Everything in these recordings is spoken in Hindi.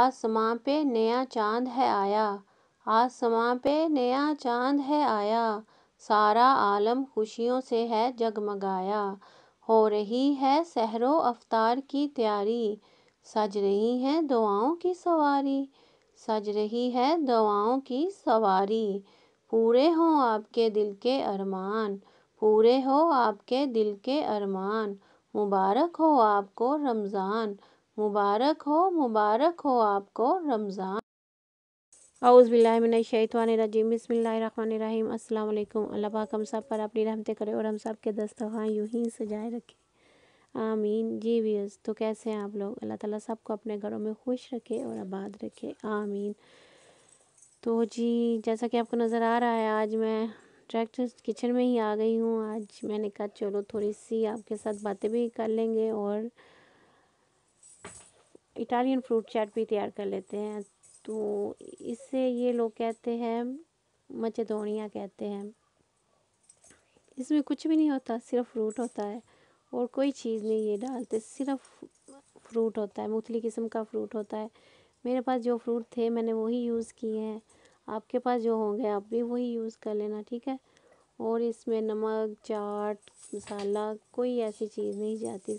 आसमां पे नया चांद है आया आसमां पे नया चांद है आया सारा आलम खुशियों से है जगमगाया हो रही है सहरों अवतार की तैयारी सज रही है दुआओं की सवारी सज रही है दुआओं की सवारी पूरे हों आपके दिल के अरमान पूरे हो आपके दिल के अरमान मुबारक हो आपको रमज़ान मुबारक हो मुबारक हो आपको रमज़ान अउज़बिल्लाशैतवानरजीम बसमीम अल्लाम अल्लाह पाक हम सब पर अपनी रहमत करें और हम सब के दस्तखान यूँ ही सजाए रखें आमीन जी वीयर्स तो कैसे हैं आप लोग अल्लाह ताला सबको अपने घरों में खुश रखे और आबाद रखे आमीन तो जी जैसा कि आपको नज़र आ रहा है आज मैं डायरेक्ट किचन में ही आ गई हूँ आज मैंने कहा चलो थोड़ी सी आपके साथ बातें भी कर लेंगे और इटालियन फ्रूट चाट भी तैयार कर लेते हैं तो इसे ये लोग कहते हैं मचेदोनिया कहते हैं इसमें कुछ भी नहीं होता सिर्फ फ्रूट होता है और कोई चीज़ नहीं ये डालते सिर्फ फ्रूट होता है मुख्तली किस्म का फ्रूट होता है मेरे पास जो फ्रूट थे मैंने वही यूज़ किए हैं आपके पास जो होंगे आप भी वही यूज़ कर लेना ठीक है और इसमें नमक चाट मसाला कोई ऐसी चीज़ नहीं जाती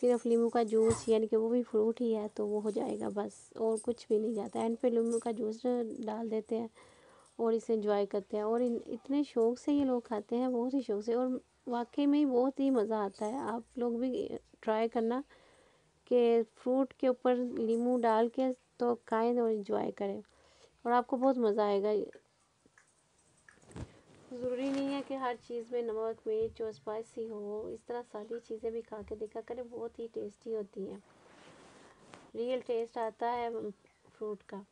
सिर्फ लीमू का जूस यानी कि वो भी फ्रूट ही है तो वो हो जाएगा बस और कुछ भी नहीं जाता एंड पे लीमू का जूस डाल देते हैं और इसे इंजॉय करते हैं और इतने शौक़ से ये लोग खाते हैं बहुत ही शौक़ से और वाकई में बहुत ही मज़ा आता है आप लोग भी ट्राई करना कि फ्रूट के ऊपर लीमू डाल के तो खाएँ और इंजॉय करें और आपको बहुत मज़ा आएगा ज़रूरी नहीं है कि हर चीज़ में नमक मिर्च और स्पाइसी हो इस तरह सारी चीज़ें भी खा के देखा करें बहुत ही टेस्टी होती हैं रियल टेस्ट आता है फ्रूट का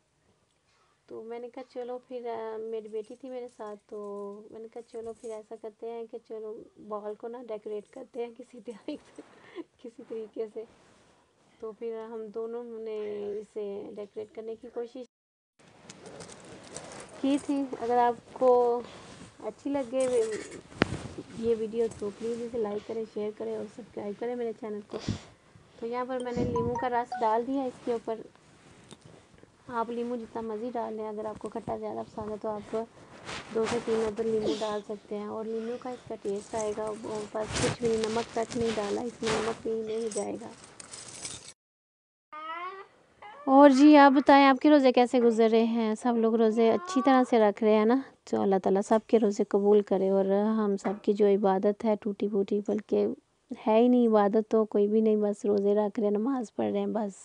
तो मैंने कहा चलो फिर मेरी बेटी थी मेरे साथ तो मैंने कहा चलो फिर ऐसा करते हैं कि चलो बॉल को ना डेकोरेट करते हैं किसी तरीके किसी तरीके से तो फिर हम दोनों ने इसे डेकोरेट करने की कोशिश की थी अगर आपको अच्छी लग गई ये वीडियो तो प्लीज़ इसे लाइक करें शेयर करें और सब्सक्राइब करें मेरे चैनल को तो यहाँ पर मैंने लीमू का रस डाल दिया इसके ऊपर आप लीमू जितना मर्ज़ी डाल लें अगर आपको खट्टा ज़्यादा पसंद है तो आप दो से तीन अदर लीमू डाल सकते हैं और लीमू का इसका टेस्ट आएगा और बस कुछ भी नमक तक नहीं डाला इसमें नमक भी नहीं जाएगा और जी आप बताएं आपके रोज़े कैसे गुजर रहे हैं सब लोग रोज़े अच्छी तरह से रख रहे हैं ना तो अल्लाह ताला सब के रोज़े कबूल करे और हम सब की जो इबादत है टूटी फूटी बल्कि है ही नहीं इबादत तो कोई भी नहीं बस रोज़े रख रहे हैं नमाज़ पढ़ रहे हैं बस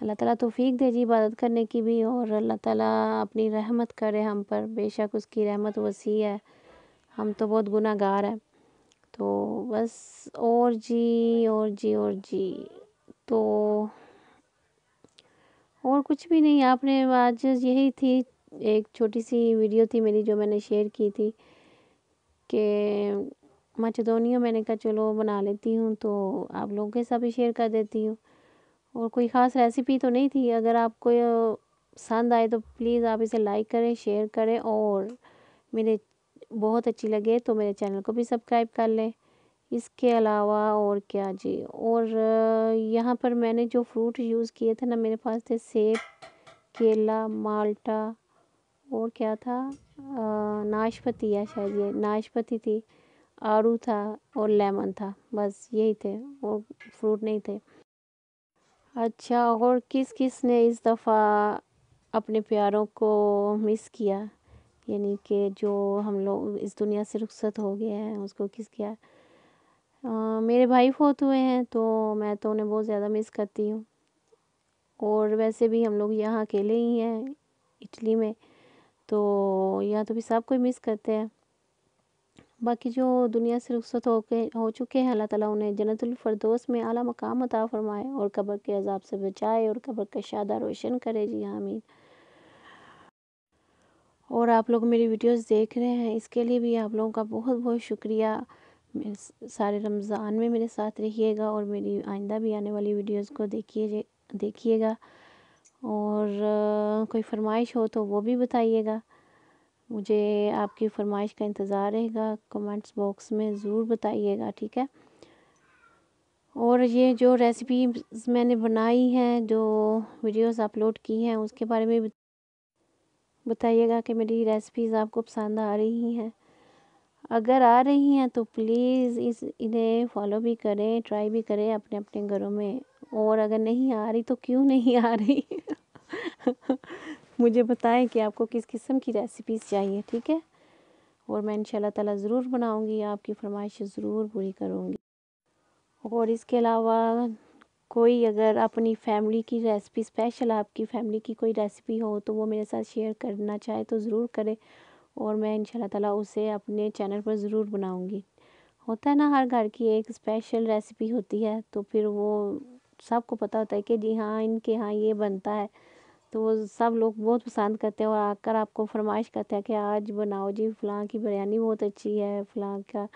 अल्लाह ताला तोफ़ीक दे जी इबादत करने की भी और अल्लाह ताला अपनी रहमत करे हम पर बेशक उसकी रहमत वसी है हम तो बहुत गुनागार हैं तो बस और जी और जी और जी तो और कुछ भी नहीं आपने आज यही थी एक छोटी सी वीडियो थी मेरी जो मैंने शेयर की थी कि मचदोनियो मैंने कहा चलो बना लेती हूँ तो आप लोगों के साथ भी शेयर कर देती हूँ और कोई ख़ास रेसिपी तो नहीं थी अगर आपको पसंद आए तो प्लीज़ आप इसे लाइक करें शेयर करें और मेरे बहुत अच्छी लगे तो मेरे चैनल को भी सब्सक्राइब कर लें इसके अलावा और क्या जी और यहाँ पर मैंने जो फ्रूट यूज़ किए थे ना मेरे पास थे सेब केला माल्टा और क्या था नाशपति या शायद ये नाशपति थी आड़ू था और लेमन था बस यही थे और फ्रूट नहीं थे अच्छा और किस किस ने इस दफ़ा अपने प्यारों को मिस किया यानी कि जो हम लोग इस दुनिया से रुखसत हो गए हैं उसको किस किया मेरे भाई फोत हुए हैं तो मैं तो उन्हें बहुत ज़्यादा मिस करती हूँ और वैसे भी हम लोग यहाँ अकेले ही हैं इटली में तो यहाँ तो भी सब कोई मिस करते हैं बाकी जो दुनिया से रुखसत हो के हो चुके हैं अल्लाह ताला उन्हें जन्नतफरदोस में आला मकाम अता फरमाए और कब्र के अजाब से बचाए और कब्र का शादा रोशन करे जी हाँ, आमीन और आप लोग मेरी वीडियोस देख रहे हैं इसके लिए भी आप लोगों का बहुत बहुत शुक्रिया सारे रमज़ान में मेरे साथ रहिएगा और मेरी आइंदा भी आने वाली वीडियोस को देखिए देखिएगा और कोई फरमाइश हो तो वो भी बताइएगा मुझे आपकी फरमाइश का इंतज़ार रहेगा कमेंट्स बॉक्स में ज़रूर बताइएगा ठीक है और ये जो रेसिपी मैंने बनाई हैं जो वीडियोस अपलोड की हैं उसके बारे में बताइएगा कि मेरी रेसिपीज़ आपको पसंद आ रही हैं अगर आ रही हैं तो प्लीज़ इस इन्हें फॉलो भी करें ट्राई भी करें अपने अपने घरों में और अगर नहीं आ रही तो क्यों नहीं आ रही मुझे बताएं कि आपको किस किस्म की रेसिपीज़ चाहिए ठीक है और मैं इन ताला ज़रूर बनाऊँगी आपकी फरमाइश ज़रूर पूरी करूँगी और इसके अलावा कोई अगर अपनी फैमिली की रेसिपी स्पेशल आपकी फैमिली की कोई रेसिपी हो तो वो मेरे साथ शेयर करना चाहे तो ज़रूर करें और मैं इन ताला उसे अपने चैनल पर ज़रूर बनाऊँगी होता है ना हर घर की एक स्पेशल रेसिपी होती है तो फिर वो सबको पता होता है कि जी हाँ इनके यहाँ ये बनता है तो वो सब लोग बहुत पसंद करते हैं और आकर आपको फरमाइश करते हैं कि आज बनाओ जी फ़लाँ की बिरयानी बहुत अच्छी है फ़लाँ का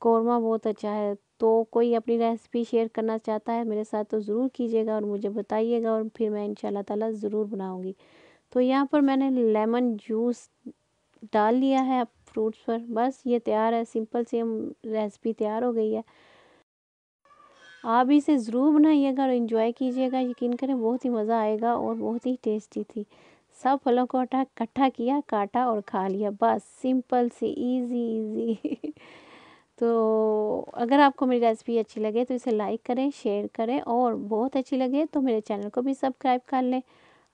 कौरमा बहुत अच्छा है तो कोई अपनी रेसिपी शेयर करना चाहता है मेरे साथ तो ज़रूर कीजिएगा और मुझे बताइएगा और फिर मैं इन ताला ज़रूर बनाऊँगी तो यहाँ पर मैंने लेमन जूस डाल लिया है अब फ्रूट्स पर बस ये तैयार है सिंपल सी हम रेसिपी तैयार हो गई है आप इसे ज़रूर बनाइएगा और इन्जॉय कीजिएगा यकीन करें बहुत ही मज़ा आएगा और बहुत ही टेस्टी थी सब फलों को हटा इकट्ठा किया काटा और खा लिया बस सिंपल सी इजी इजी तो अगर आपको मेरी रेसिपी अच्छी लगे तो इसे लाइक करें शेयर करें और बहुत अच्छी लगे तो मेरे चैनल को भी सब्सक्राइब कर लें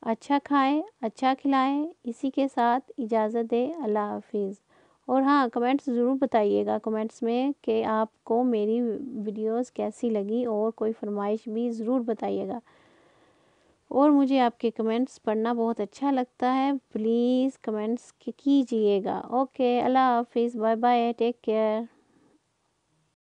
अच्छा खाएं अच्छा खिलाएं इसी के साथ इजाज़त दें अल्लाह हाफिज़ और हाँ कमेंट्स ज़रूर बताइएगा कमेंट्स में कि आपको मेरी वीडियोस कैसी लगी और कोई फरमाइश भी ज़रूर बताइएगा और मुझे आपके कमेंट्स पढ़ना बहुत अच्छा लगता है प्लीज़ कमेंट्स कीजिएगा ओके अल्लाह हाफिज़ बाय बाय टेक केयर